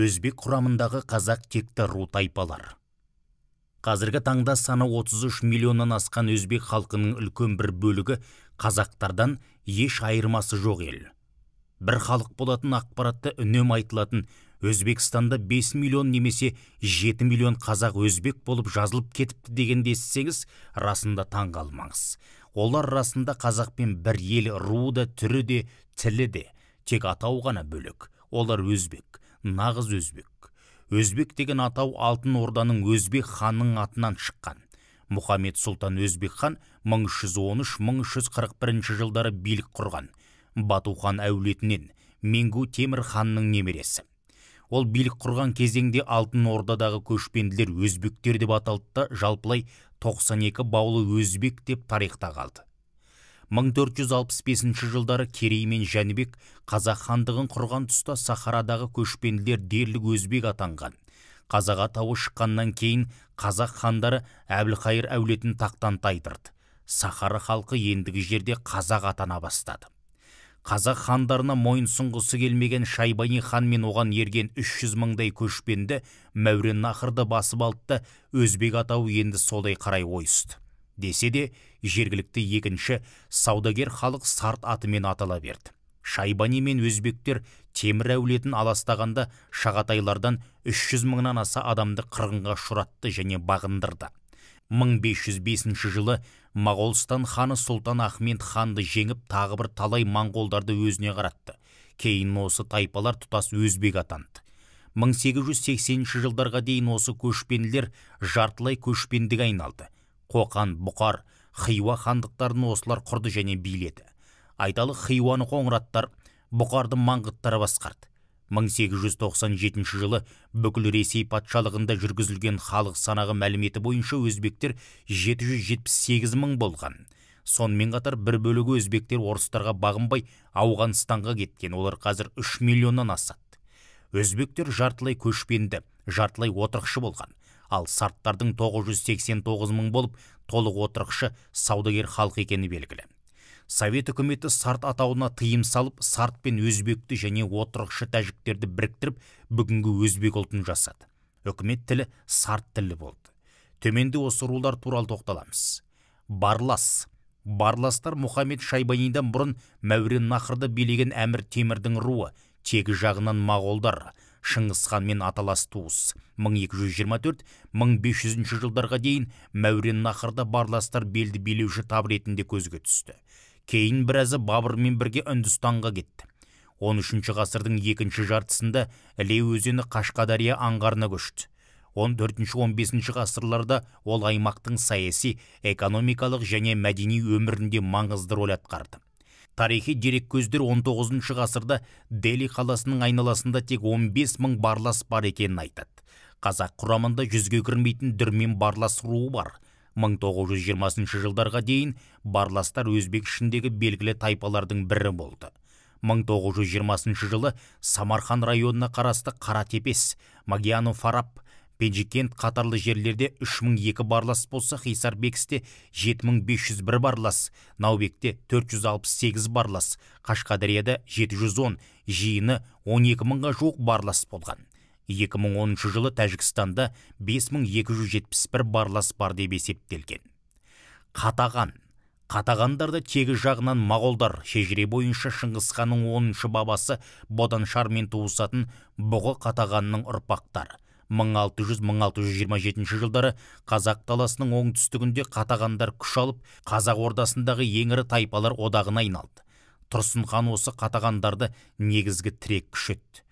өзбек құрамындағы қазақ текті ру тайпалар қазіргі таңда саны 33 миллионнан асқан өзбек халқының үлкен бір бөлігі қазақтардан еш айырмасы жоқ ел бір халық болатын ақпаратта үнем айтылатын өзбекстанда 5 миллион немесе 7 миллион қазақ өзбек болып жазылып кетіпті дегенді естісеңіз расында таң қалмаңыз олар расында қазақпен бір ел руы да түрі де тілі де тек атау ғана бөлек олар өзбек нағыз өзбек өзбек деген атау алтын орданың өзбек ханның атынан шыққан мұхаммед сұлтан өзбек хан 1313-1341 жылдары билік құрған бату хан әулетінен менгу темір ханның немересі ол билік құрған кезеңде алтын ордадағы көшпенділер өзбектер деп аталды да жалпылай 92 баулы өзбек деп тарихта қалды 1465 жылдары керей мен жәнібек қазақ хандығын құрған тұста сахарадағы көшпенділер дерлік өзбек атанған қазақ атауы шыққаннан кейін қазақ хандары әбілқайыр әулетін тақтан тайдырды сахара халқы ендігі жерде қазақ атана бастады қазақ хандарына мойынсұнғысы келмеген шайбани хан мен оған ерген 300 мыңдай көшпенді Мәуреннахрды басып алды өзбек атауы енді солай қарай ойысты десе де жергілікті екінші саудагер халық сарт атымен атала берді шайбани мен өзбектер темір әулетін аластағанда шағатайлардан 300 мыңнан аса адамды қырғынға ұшыратты және бағындырды 1505 жылы моғолстан ханы сұлтан ахмет ханды жеңіп тағы бір талай моңғолдарды өзіне қаратты кейін осы тайпалар тұтас өзбек атанды 1880 жылдарға дейін осы көшпенділер жартылай көшпендіге айналды қоқан бұқар хиуа хандықтарын осылар құрды және биледі айталық хиуаны қоңыраттар бұқарды маңғыттар басқарды 1897 жылы бүкіл ресей патшалығында жүргізілген халық санағы мәліметі бойынша өзбектер 778 мың болған сонымен қатар бір бөлігі өзбектер орыстарға бағынбай ауғанстанға кеткен олар қазір 3 миллионнан асады өзбектер жартылай көшпенді жартылай отырықшы болған ал сарттардың 989 мың болып толық отырықшы саудагер халқ екені белгілі совет үкіметі сарт атауына тыйым салып сарт пен өзбекті және отырықшы тәжіктерді біріктіріп бүгінгі өзбек ұлтын жасады үкімет тілі сарт тілі болды төменде осы рулар туралы тоқталамыз барлас барластар Мухаммед шайбанидан бұрын мәурен нақырды билеген әмір темірдің руы тегі жағынан мағолдар. Шыңғысхан мен аталас туыс 1224-1500 жылдарға дейін Мәурен мәуреннахрда барластар белді билеуші тап ретінде көзге түсті кейін біразы бабырмен бірге үндістанға кетті 13 ғасырдың екінші жартысында іле өзені қашқадария аңғарына көшті 14-15 ғасырларда ол аймақтың саяси экономикалық және мәдени өмірінде маңызды рөл атқарды тарихи дереккөздер 19 шы ғасырда дели қаласының айналасында тек 15 мың барлас бар екенін айтады қазақ құрамында жүзге кірмейтін дүрмен барлас руы бар 1920 жылдарға дейін барластар өзбек ішіндегі белгілі тайпалардың бірі болды 1920 жылы Самархан районына қарасты қаратепес Магиану Фарап, Пенжикент қатарлы жерлерде 3002 барлас болса Хисар Бексте 7501 барлас наубекте 468 барлас қашқадарияда 710 жиыны 12000 ға жоқ барлас болған 2010 жылы тәжікстанда 5271 барлас бар деп есептелген қатаған қатағандарды тегі жағынан мағолдар шежіре бойынша Шыңғысқаның оныншы бабасы шармен туысатын бұғы қатағанның ұрпақтары 1600-1627 жылдары қазақ оң оңтүстігінде қатағандар күш алып қазақ ордасындағы еңірі тайпалар одағына айналды тұрсын хан осы қатағандарды негізгі тірек күш етті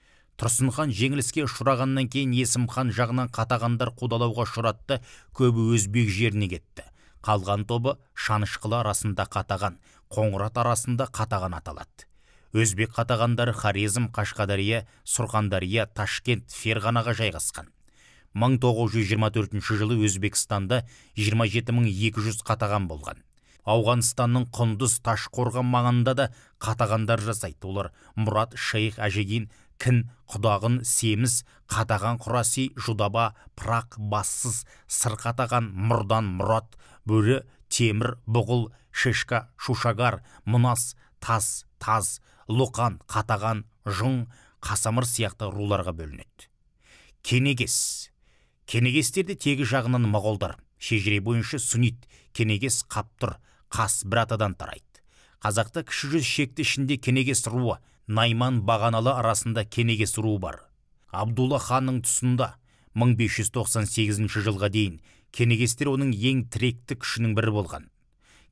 тұрсын хан жеңіліске ұшырағаннан кейін есім хан жағынан қатағандар қудалауға ұшыратты көбі өзбек жеріне кетті қалған тобы шанышқылы арасында қатаған қоңырат арасында қатаған аталады өзбек қатағандары хорезм қашқадария сұрқандария ташкент ферғанаға жайғасқан 1924 жылы өзбекстанда 27200 қатаған болған ауғанстанның құндыз ташқорған маңында да қатағандар жасайды олар мұрат шейх әжегин кін құдағын семіз қатаған құраси жудаба, пырақ бассыз сыр қатаған мұрдан мұрат бөрі темір бұғыл шешка шушагар мұнас тас таз лұқан, қатаған жұң қасамыр сияқты руларға бөлінеді кенегес Кенегестерді тегі жағынан моғолдар шежіре бойынша сүнит кенегес қаптыр қас бір атадан тарайды қазақта кіші жүз шекті ішінде кенегес руы найман бағаналы арасында кенегес руы бар абдулла ханның тұсында 1598 жылға дейін кенегестер оның ең тіректі күшінің бірі болған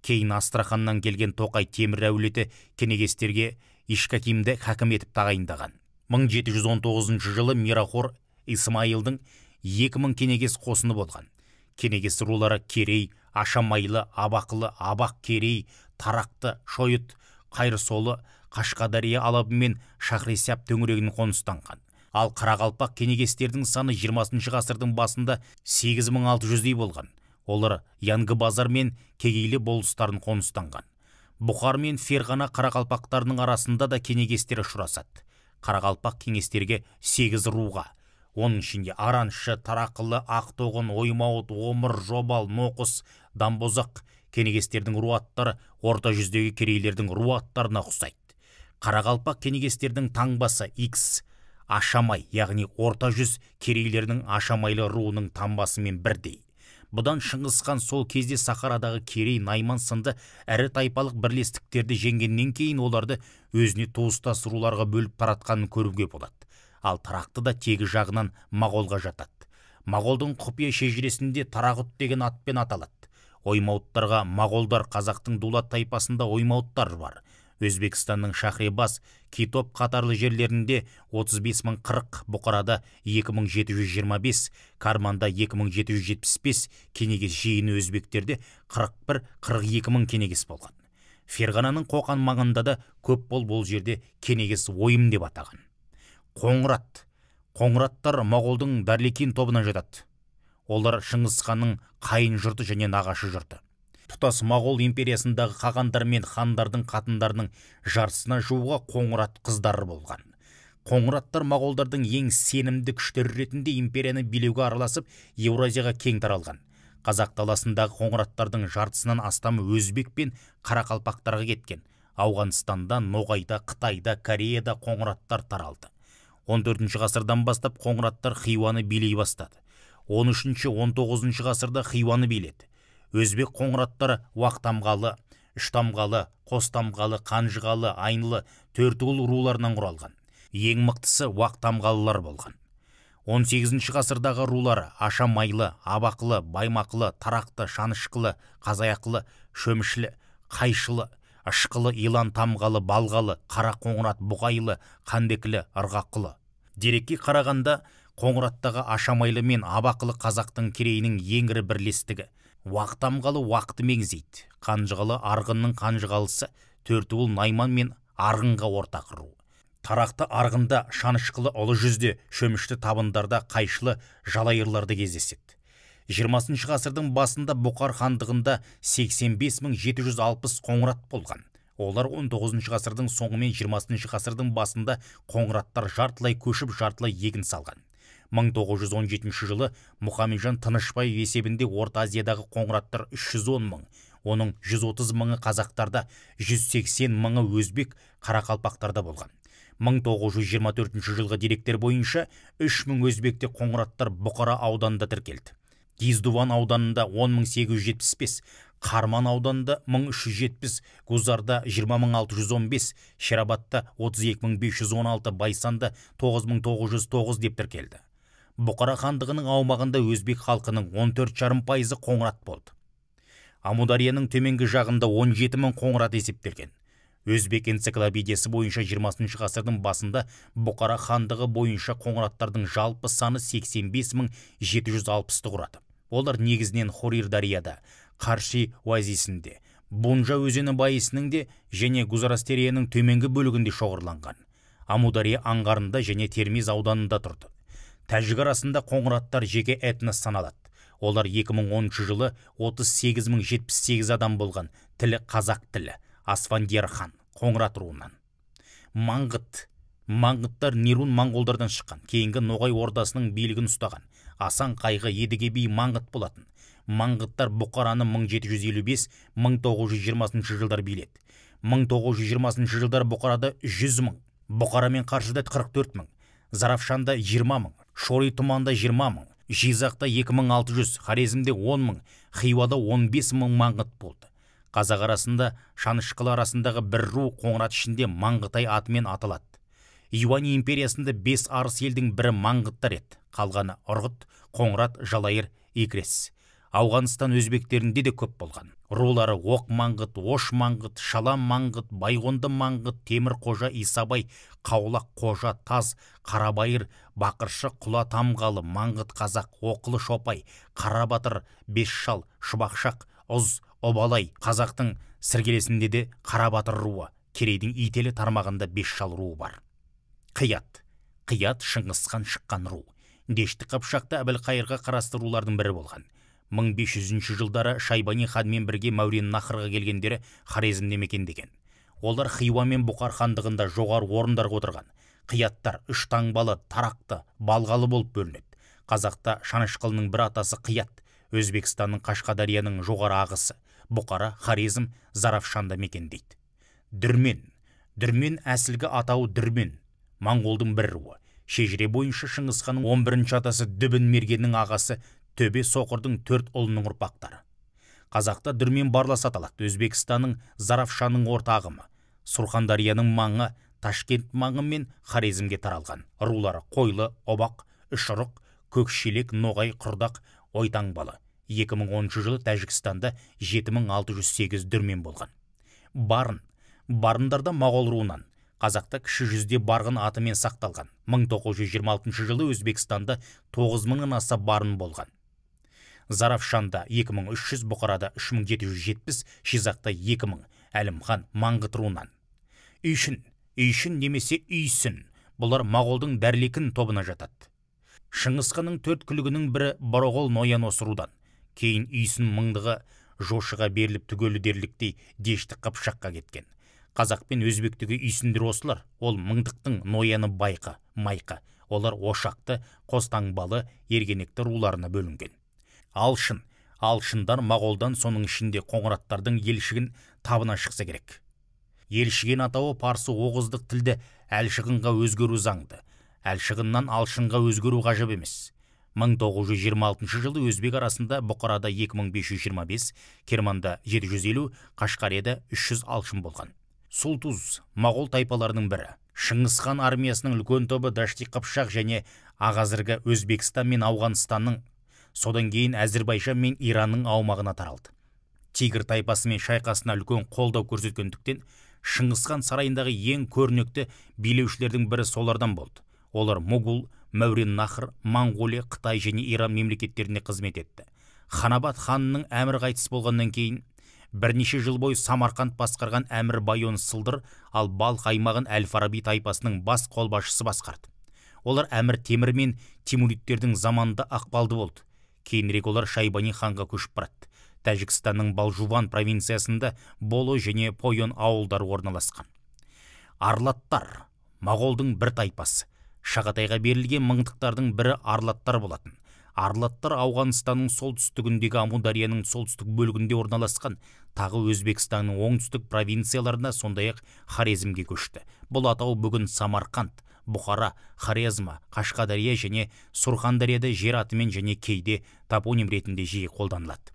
кейін астраханнан келген тоқай темір әулеті кенегестерге ишкакимді хәкім етіп тағайындаған 1719 жылы мирахор исмаилдың 2000 кенегес қосыны болған кенегес рулары керей ашамайлы абақлы абақ керей тарақты шойыт қайырсолы қашқадария алабы мен шахрисяб төңірегін қоныстанған ал қарақалпақ кенегестердің саны 20 ғасырдың басында 8600-дей болған олар яңғы базар мен кегейлі болыстарын қоныстанған бұқар мен ферғана қарақалпақтарының арасында да кенегестері шұрасады. қарақалпақ кеңестерге сегіз руға оның ішінде араншы тарақылы ақтоғын оймауыт омыр жобал ноқыс дамбозақ кенегестердің руаттары орта жүздегі керейлердің руаттарына аттарына ұқсайды қарақалпақ кенегестердің таңбасы X ашамай яғни орта жүз керейлердің ашамайлы руының таңбасымен бірдей бұдан шыңғысқан сол кезде сахарадағы керей найман сынды әрі тайпалық бірлестіктерді жеңгеннен кейін оларды өзіне туыстас руларға бөліп таратқанын көруге болады ал тарақты да тегі жағынан мағолға жатады мағолдың құпия шежіресінде тарағұт деген атпен аталады оймауыттарға мағолдар қазақтың дулат тайпасында оймауыттар бар өзбекстанның Шахрибас, китоп қатарлы жерлерінде 35 мың 40 бұқарада 2725, карманда 2775 кенегес жиіні өзбектерде 41-42 мың кенегес болған ферғананың қоқан маңында да көп бол бол жерде кенегес ойым деп атаған қоңырат қоңыраттар моғолдың дарлекин тобына жатады олар шыңғыс қайын жұрты және нағашы жұрты тұтас мағол империясындағы қағандар мен хандардың қатындарының жартысына жуығы қоңырат қыздар болған қоңыраттар мағолдардың ең сенімді күштері ретінде империяны билеуге араласып еуразияға кең таралған қазақ даласындағы қоңыраттардың жартысынан астамы өзбек пен қарақалпақтарға кеткен ауғанстанда ноғайда қытайда кореяда қоңыраттар таралды 14 ғасырдан бастап қоңыраттар хиуаны билей бастады 13-19 ғасырда хиуаны биледі өзбек қоңыраттары уақтамғалы үштамғалы қостамғалы қанжығалы айнылы төртуыл руларынан құралған ең мықтысы уақтамғалылар болған 18 ғасырдағы рулар ашамайлы абақлы баймақлы тарақты шанышқылы қазаяқлы шөмішілі қайшылы ышқылы илан тамғалы балғалы қара қоңырат бұғайлы қандекілі ырғаққылы дерекке қарағанда қоңыраттағы ашамайлы мен абақылы қазақтың керейінің ең ірі бірлестігі Уақтамғалы тамғалы уақыты меңзейді қанжығалы арғынның қанжығалысы ұл найман мен арғынға ортақ ру тарақты арғында шанышқылы ұлы жүзде шөмішті табындарда қайшылы жалайырларда кездеседі жиырмасыншы ғасырдың басында бұқар хандығында 85760 қоңырат болған олар 19 ғасырдың соңы мен 20 ғасырдың басында қоңыраттар жартылай көшіп жартылай егін салған 1917 жылы мұхамеджан Тынышпай есебінде орта азиядағы қоңыраттар 310 мың оның 130 мыңы қазақтарда 180 мыңы өзбек қарақалпақтарда болған 1924 жылғы деректер бойынша 3000 өзбекте қоңыраттар бұқара ауданында тіркелді гиздуван ауданында 10875, Қарман ауданында 1370, Гузарда 20615, Ширабатта 32516, Байсанда 9909 деп тіркелді бұқара хандығының аумағында өзбек халқының 14 жарым пайызы қоңырат болды амударияның төменгі жағында 17 қоңырат есептелген өзбек энциклопедиясы бойынша 20 ғасырдың басында бұқара хандығы бойынша қоңыраттардың жалпы саны 85760 ты құрады олар негізінен хорирдарияда қарши уазисінде бунжа өзені байысының де және гузарастерияның төменгі бөлігінде шоғырланған амудария аңғарында және Термиз ауданында тұрды тәжік арасында қоңыраттар жеке этнос саналады олар 2010 жылы 38078 адам болған тілі қазақ тілі асфандияр хан қоңырат руынан маңғыт маңғыттар нерун моңғолдардан шыққан кейінгі ноғай ордасының билігін ұстаған асан қайғы едіге би маңғыт болатын маңғыттар бұқараны 1755-1920 жылдар биледі 1920 жылдар бұқарада 100 мың бұқара мен 44 мың зарафшанда 20 мың шори тұманда 20 мың жизақта 2600, Харезімде 10 жүз он мың хиуада 15 маңғыт болды қазақ арасында шанышқылар арасындағы бір ру қоңырат ішінде маңғытай атымен аталады Иуани империясында 5 арыс елдің бірі маңғыттар еді қалғаны ұрғыт қоңырат жалайыр екрес ауғанстан өзбектерінде де көп болған рулары оқ маңғыт ош маңғыт шалам маңғыт байғонды маңғыт темір қожа исабай қаулақ қожа таз қарабайыр бақыршы құла тамғалы маңғыт қазақ оқылы шопай қарабатыр бесшал шыбақшақ ұз обалай қазақтың сіргелесінде де қарабатыр руы керейдің ителі тармағында шал руы бар қият қият шыңғысхан шыққан ру дешті қыпшақта әбілқайырға қарасты рулардың бірі болған 1500 жылдары шайбани ханмен бірге мәурен нахырға келгендері хорезмде мекендеген олар хиуа мен бұқар хандығында жоғары орындарға отырған қияттар үш таңбалы тарақты балғалы болып бөлінеді қазақта шанышқылының бір атасы қият өзбекстанның қашқадарияның жоғары ағысы бұқара хорезм Зарафшанда мекендейді дүрмен дүрмен әсілгі атауы дүрмен моңғолдың бір руы шежіре бойынша шыңғыс ханның 11 атасы дүбін мергеннің ағасы төбе соқырдың төрт ұлының ұрпақтары қазақта дүрмен барлас аталады өзбекстанның Заравшаның орта ағымы сурхандарияның маңы ташкент маңы мен хорезмге таралған рулары қойлы обақ үшұрық көкшелек ноғай құрдақ ойтаңбалы 2010 жылы тәжікстанда 7608 дүрмен болған барын барындарда моғол руынан қазақта кіші жүзде барғын атымен сақталған 1926 жылы өзбекстанда 9000 мыңнан аса барын болған заравшанда 2300 бұқарада 3770 шизақта 2000 әлімхан руынан. үйшін үйшін немесе үйсін бұлар мағолдың дәрлекін тобына жатады шыңғысханның төрт күлігінің бірі бароғол ноян осырудан кейін үйсін мыңдығы жошыға беріліп түгелі дерліктей дешті қапшаққа кеткен қазақ пен өзбектігі үйсіндер осылар ол мыңдықтың нояны байқа майқа олар ошақты балы ергенекті руларына бөлінген алшын алшындар Мағолдан соның ішінде қоңыраттардың елшігін табына шықса керек елшіген атауы парсы оғыздық тілді әлшығынға өзгеру заңды әлшығыннан алшынға өзгеру ғажап емес 1926 жылы өзбек арасында бұқарада 2525, керманда 750, қашқарияда 300 алшын болған Сұлтуз. Мағол тайпаларының бірі шыңғыс армиясының үлкен тобы дашти қыпшақ және ағазіргі өзбекстан мен ауғанстанның содан кейін әзірбайжан мен иранның аумағына таралды тигр мен шайқасына үлкен қолдау көрсеткендіктен шыңғысхан сарайындағы ең көрнекті билеушілердің бірі солардан болды олар Мәурен нахр моңғолия қытай және иран мемлекеттеріне қызмет етті ханабат ханының әмір қайтыс болғаннан кейін бірнеше жыл бойы самарқанд басқарған әмір байон сылдыр ал балқ аймағын әл фараби тайпасының бас қолбасшысы басқарды олар әмір темір мен тимуриттердің заманында ақпалды болды кейінірек олар шайбани ханға көшіп барады тәжікстанның балжуван провинциясында боло және пойон ауылдар орналасқан арлаттар моғолдың бір тайпасы шағатайға берілген мыңдықтардың бірі арлаттар болатын арлаттар ауғанстанның солтүстігіндегі амударияның солтүстік бөлігінде орналасқан тағы өзбекстанның оңтүстік провинцияларына сондай ақ хорезмге көшті бұл атау бүгін самарқанд бұқара хорезма қашқадария және сурхандарияда жер атымен және кейде топоним ретінде жиі қолданылады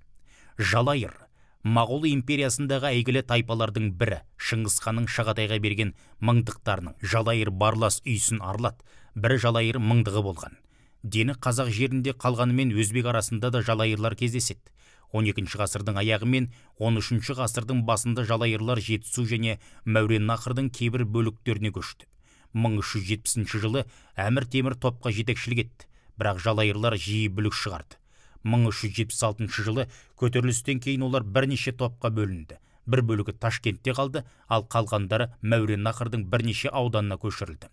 жалайыр моғол империясындағы әйгілі тайпалардың бірі шыңғыс шағатайға берген мыңдықтарының жалайыр барлас үйсін арлат бір жалайыр мыңдығы болған дені қазақ жерінде қалғанымен өзбек арасында да жалайырлар кездеседі 12 ғасырдың аяғы мен 13 ғасырдың басында жалайырлар жетісу және Мәуреннахрдың кейбір бөліктеріне көшті 1370 жылы әмір темір топқа жетекшілік етті бірақ жалайырлар жиі бүлік шығарды 1376 жылы көтерілістен кейін олар бірнеше топқа бөлінді бір бөлігі ташкентте қалды ал қалғандары мәуереннахрдың бірнеше ауданына көшірілді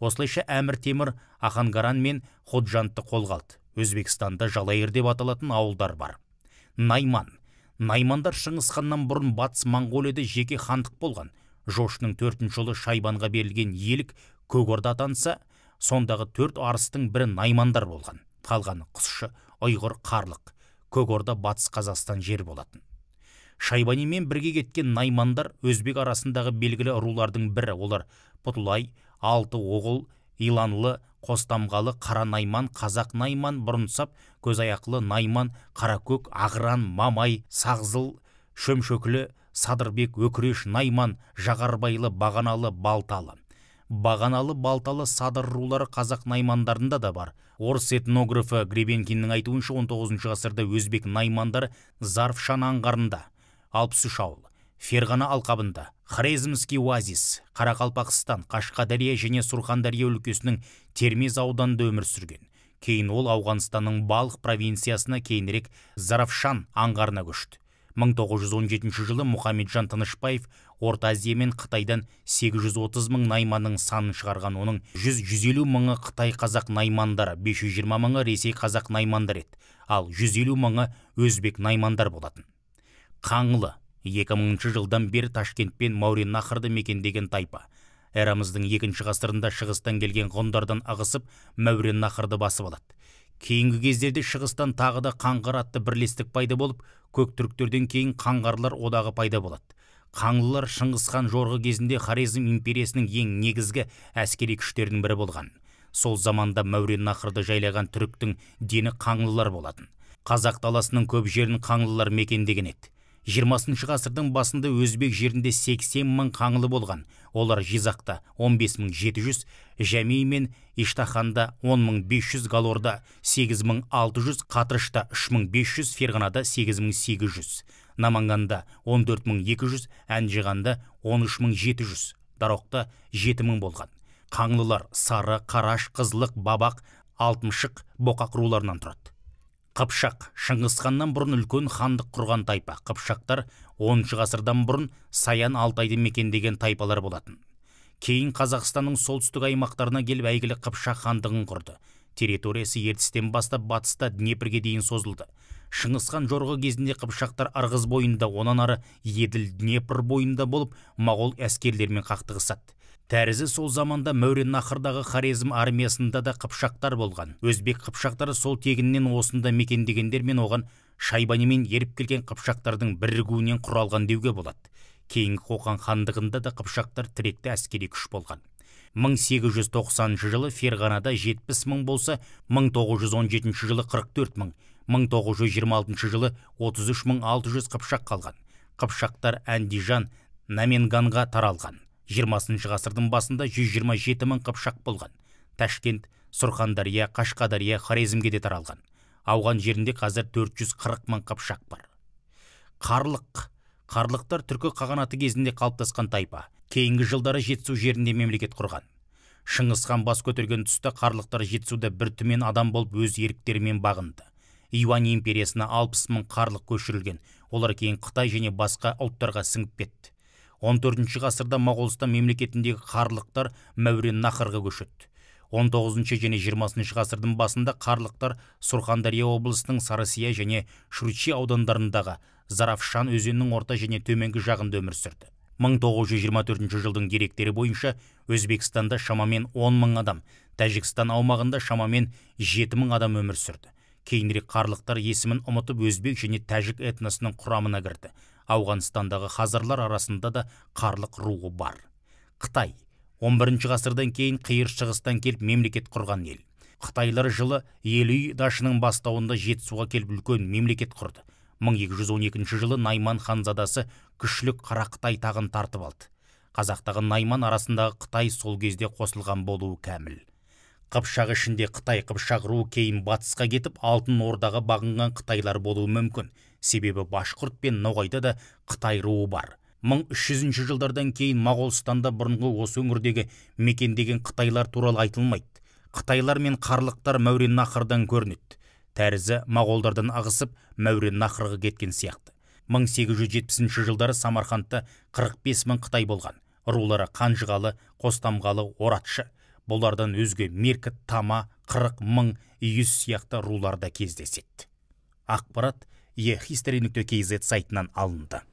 осылайша әмір темір ахангаран мен ходжантты қолға алды өзбекстанда жалайыр деп аталатын ауылдар бар найман наймандар шыңғыс ханнан бұрын батыс моңғолияда жеке хандық болған жошының төртінші ұлы шайбанға берілген елік көкорда атанса сондағы төрт арыстың бірі наймандар болған қалғаны құсшы ұйғыр қарлық көкорда батыс қазақстан жері болатын шайбанимен бірге кеткен наймандар өзбек арасындағы белгілі рулардың бірі олар бұтылай алты оғыл иланлы қостамғалы қара найман қазақ найман бұрынсап көзаяқлы найман қаракөк ағыран мамай сағзыл шөмшөкілі садырбек өкіреш найман жағарбайлы бағаналы балталы бағаналы балталы садыр рулары қазақ наймандарында да бар орыс этнографы гребенкиннің айтуынша 19 ғасырда өзбек Наймандар зарфшан аңғарында үш ауыл ферғана алқабында хорезмский оазис қарақалпақстан қашқадария және сурхандария өлкесінің термез ауданында өмір сүрген кейін ол ауғанстанның балық провинциясына кейінірек зарафшан аңғарына көшті 1917 жылы мұхамеджан тынышбаев орта азия мен қытайдан 830 мың найманың санын шығарған оның 100-150 мыңы қытай қазақ наймандары 520 мыңы ресей қазақ наймандар еді ал 150 мыңы өзбек наймандар болатын қаңлы 2000 жылдан бер ташкент пен мауреннахрды мекендеген тайпа Әрамыздың екінші ғасырында шығыстан келген ғұндардан Маурин Нақырды басып алады кейінгі кездерде шығыстан тағы да қаңғыр атты бірлестік пайда болып көктүріктерден кейін қаңғарлар одағы пайда болады қаңлылар шыңғыс хан жорығы кезінде хорезм империясының ең негізгі әскери күштерінің бірі болған сол заманда мәурен мәуереннахрды жайлаған түріктің дені қаңлылар болатын қазақ даласының көп жерін қаңлылар мекендеген еді жиырмасыншы ғасырдың басында өзбек жерінде 80 мың қаңлы болған олар жизақта 15700, жәмей мен иштаханда 10500, галорда 8600, қатырышта 3500, ферғанада 8800, наманғанда 14200, әнжіғанда 13700, дароқта 7000 болған қаңлылар сары қараш қызлық бабақ алтымшық, боқақ руларынан тұрады қыпшақ шыңғыс бұрын үлкен хандық құрған тайпа қыпшақтар оныншы ғасырдан бұрын саян алтайды мекендеген тайпалар болатын кейін қазақстанның солтүстік аймақтарына келіп әйгілі қыпшақ хандығын құрды территориясы ертістен бастап батыста днепрге дейін созылды шыңғыс жорғы жорығы кезінде қыпшақтар ырғыз бойында онан ары еділ днепр бойында болып моғол әскерлерімен қақтығысады тәрізі сол заманда мәуреннахырдағы хорезм армиясында да қыпшақтар болған өзбек қыпшақтары сол тегіннен осында мекендегендер мен оған шайбанимен еріп келген қыпшақтардың бірігуінен құралған деуге болады кейінгі қоқан хандығында да қыпшақтар тіректі әскери күш болған 1890 жылы ферғанада 70 мың болса 1917 жылы 44 мың 1926 жылы 33 мың 600 қыпшақ қалған қыпшақтар әндижан наменганға таралған 20-шы ғасырдың басында 127 жеті мың қыпшақ болған ташкент сұрхандария қашқадария хорезмге де таралған ауған жерінде қазір 440 мың қыпшақ бар қарлық қарлықтар түркі қағанаты кезінде қалыптасқан тайпа кейінгі жылдары жетсу жерінде мемлекет құрған шыңғыс бас көтерген тұста қарлықтар жетісуда бір түмен адам болып өз еріктерімен бағынды Иван империясына 60 мың қарлық көшірілген олар кейін қытай және басқа ұлттарға сіңіп кетті 14 ғасырда моғолстан мемлекетіндегі қарлықтар мәурен нахырға көшеді 19 және 20 ғасырдың басында қарлықтар Сұрхандария облысының Сарысия және шручи аудандарындағы Зарафшан өзенінің орта және төменгі жағында өмір сүрді. 1924 жылдың деректері бойынша Өзбекстанда шамамен 10 мың адам, Тәжікстан аумағында шамамен 7 мың адам өмір сүрді. Кейінірек қарлықтар есімін ұмытып өзбек және тәжік этносының құрамына кірді ауғанстандағы хазарлар арасында да қарлық руы бар қытай 11 ғасырдан кейін қиыр шығыстан келіп мемлекет құрған ел қытайлар жылы елүй дашының бастауында жетісуға келіп үлкен мемлекет құрды 1212 жылы найман ханзадасы күшлік қара қытай тағын тартып алды қазақтағы найман арасындағы қытай сол кезде қосылған болуы кәміл қыпшақ ішінде қытай қыпшақ руы кейін батысқа кетіп алтын ордаға бағынған қытайлар болуы мүмкін себебі башқұрт пен ноғайда да қытай руы бар 1300 жылдардан кейін моғолстанда бұрынғы осы өңірдегі мекендеген қытайлар туралы айтылмайды қытайлар мен қарлықтар мәуреннахрдан көрінеді тәрізі моғолдардан ығысып мәуреннахрға кеткен сияқты 1870 жылдары самарқандта 45 мың қытай болған рулары қанжығалы қостамғалы оратшы бұлардан өзге меркіт тама қырық мың үйіз сияқты руларда кездеседі ақпарат ехистори нүкте сайтынан алынды